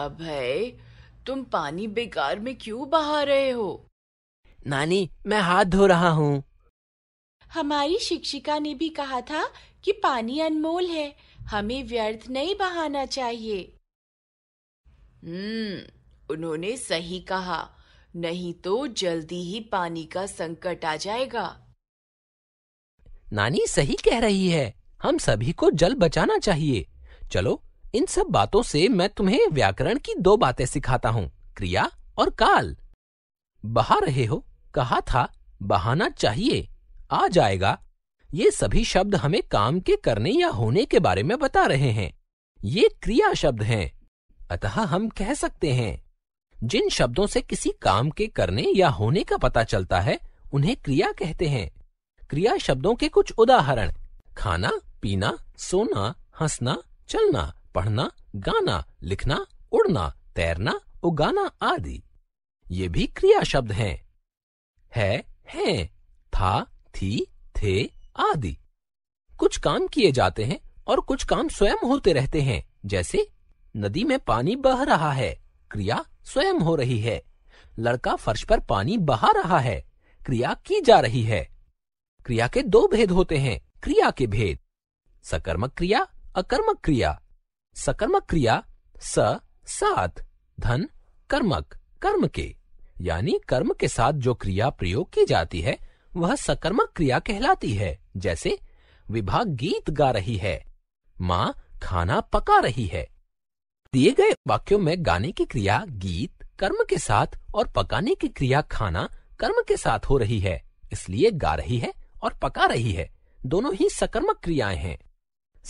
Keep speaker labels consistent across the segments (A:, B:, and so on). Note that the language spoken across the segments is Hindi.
A: अभय तुम पानी बेकार में क्यों बहा रहे हो नानी मैं हाथ धो रहा हूँ हमारी शिक्षिका ने भी कहा था कि पानी अनमोल है हमें व्यर्थ नहीं बहाना चाहिए हम्म उन्होंने सही कहा नहीं तो जल्दी ही पानी का संकट आ जाएगा नानी सही कह रही है हम सभी को जल बचाना चाहिए चलो इन सब बातों से मैं तुम्हें व्याकरण की दो बातें सिखाता हूँ क्रिया और काल बहा रहे हो कहा था बहाना चाहिए आ जाएगा ये सभी शब्द हमें काम के करने या होने के बारे में बता रहे हैं ये क्रिया शब्द हैं अतः हम कह सकते हैं जिन शब्दों से किसी काम के करने या होने का पता चलता है उन्हें क्रिया कहते हैं क्रिया शब्दों के कुछ उदाहरण खाना पीना सोना हंसना चलना पढ़ना गाना लिखना उड़ना तैरना उगाना आदि ये भी क्रिया शब्द हैं है हैं था थी थे आदि कुछ काम किए जाते हैं और कुछ काम स्वयं होते रहते हैं जैसे नदी में पानी बह रहा है क्रिया स्वयं हो रही है लड़का फर्श पर पानी बहा रहा है क्रिया की जा रही है क्रिया के दो भेद होते हैं क्रिया के भेद सकर्मक क्रिया अकर्मक क्रिया सकर्मक क्रिया स साथ धन कर्मक कर्म के यानी कर्म के साथ जो क्रिया प्रयोग की जाती है वह सकर्मक क्रिया कहलाती है जैसे विभाग गीत गा रही है माँ खाना पका रही है दिए गए वाक्यों में गाने की क्रिया गीत कर्म के साथ और पकाने की क्रिया खाना कर्म के साथ हो रही है इसलिए गा रही है और पका रही है दोनों ही सकर्मक क्रियाएं हैं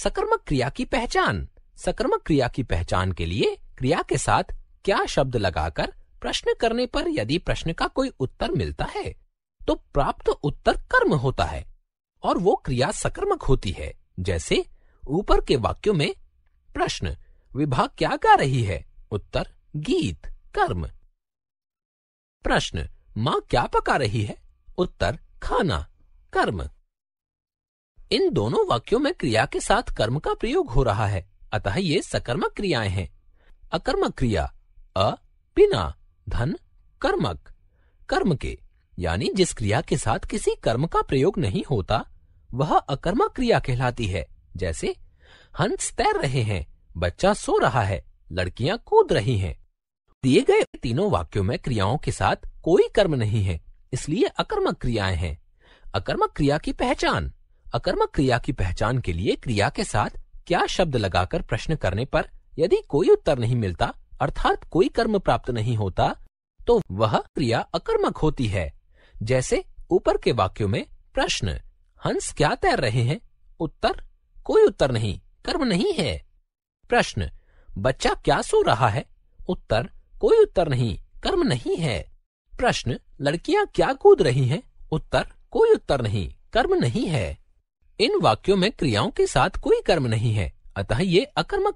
A: सकर्मक क्रिया की पहचान सक्रमक क्रिया की पहचान के लिए क्रिया के साथ क्या शब्द लगाकर प्रश्न करने पर यदि प्रश्न का कोई उत्तर मिलता है तो प्राप्त उत्तर कर्म होता है और वो क्रिया सक्रमक होती है जैसे ऊपर के वाक्यों में प्रश्न विभाग क्या गा रही है उत्तर गीत कर्म प्रश्न माँ क्या पका रही है उत्तर खाना कर्म इन दोनों वाक्यों में क्रिया के साथ कर्म का प्रयोग हो रहा है अतः ये सकर्मक क्रियाएं हैं अकर्मक क्रिया अ बिना धन कर्मक कर्म के यानी जिस क्रिया के साथ किसी कर्म का प्रयोग नहीं होता वह अकर्मक क्रिया कहलाती है जैसे हंस तैर रहे हैं बच्चा सो रहा है लड़कियां कूद रही हैं दिए गए तीनों वाक्यों में क्रियाओं के साथ कोई कर्म नहीं है इसलिए अकर्मक क्रियाएं हैं अकर्मक क्रिया की पहचान अकर्मक क्रिया की पहचान के लिए क्रिया के साथ क्या शब्द लगाकर प्रश्न करने पर यदि कोई उत्तर नहीं मिलता अर्थात कोई कर्म प्राप्त नहीं होता तो वह क्रिया अकर्मक होती है जैसे ऊपर के वाक्यों में प्रश्न हंस क्या तैर रहे हैं उत्तर कोई उत्तर नहीं कर्म नहीं है प्रश्न बच्चा क्या सो रहा है उत्तर कोई उत्तर नहीं कर्म नहीं है प्रश्न लड़कियां क्या कूद रही हैं उत्तर कोई उत्तर नहीं कर्म नहीं है इन वाक्यों में क्रियाओं के साथ कोई कर्म नहीं है अतः ये अकर्मक